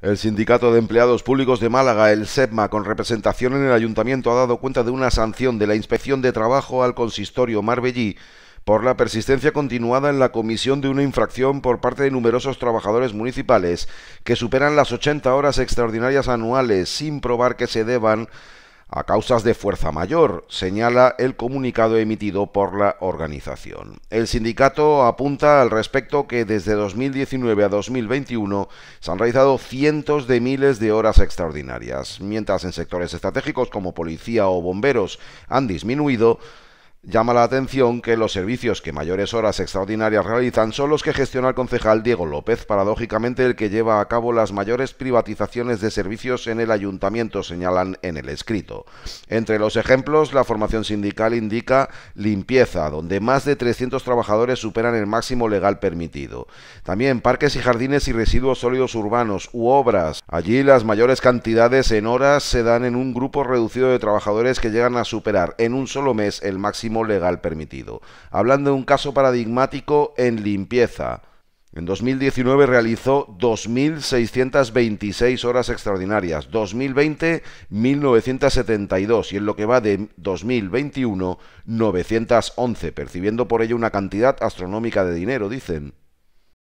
El Sindicato de Empleados Públicos de Málaga, el SEPMA, con representación en el Ayuntamiento, ha dado cuenta de una sanción de la Inspección de Trabajo al Consistorio Marbellí por la persistencia continuada en la comisión de una infracción por parte de numerosos trabajadores municipales que superan las 80 horas extraordinarias anuales sin probar que se deban a causas de fuerza mayor, señala el comunicado emitido por la organización. El sindicato apunta al respecto que desde 2019 a 2021 se han realizado cientos de miles de horas extraordinarias, mientras en sectores estratégicos como policía o bomberos han disminuido, Llama la atención que los servicios que mayores horas extraordinarias realizan son los que gestiona el concejal Diego López, paradójicamente el que lleva a cabo las mayores privatizaciones de servicios en el ayuntamiento, señalan en el escrito. Entre los ejemplos, la formación sindical indica limpieza, donde más de 300 trabajadores superan el máximo legal permitido. También parques y jardines y residuos sólidos urbanos u obras. Allí las mayores cantidades en horas se dan en un grupo reducido de trabajadores que llegan a superar en un solo mes el máximo legal permitido. Hablando de un caso paradigmático en limpieza. En 2019 realizó 2.626 horas extraordinarias, 2020 1.972 y en lo que va de 2021 911, percibiendo por ello una cantidad astronómica de dinero, dicen.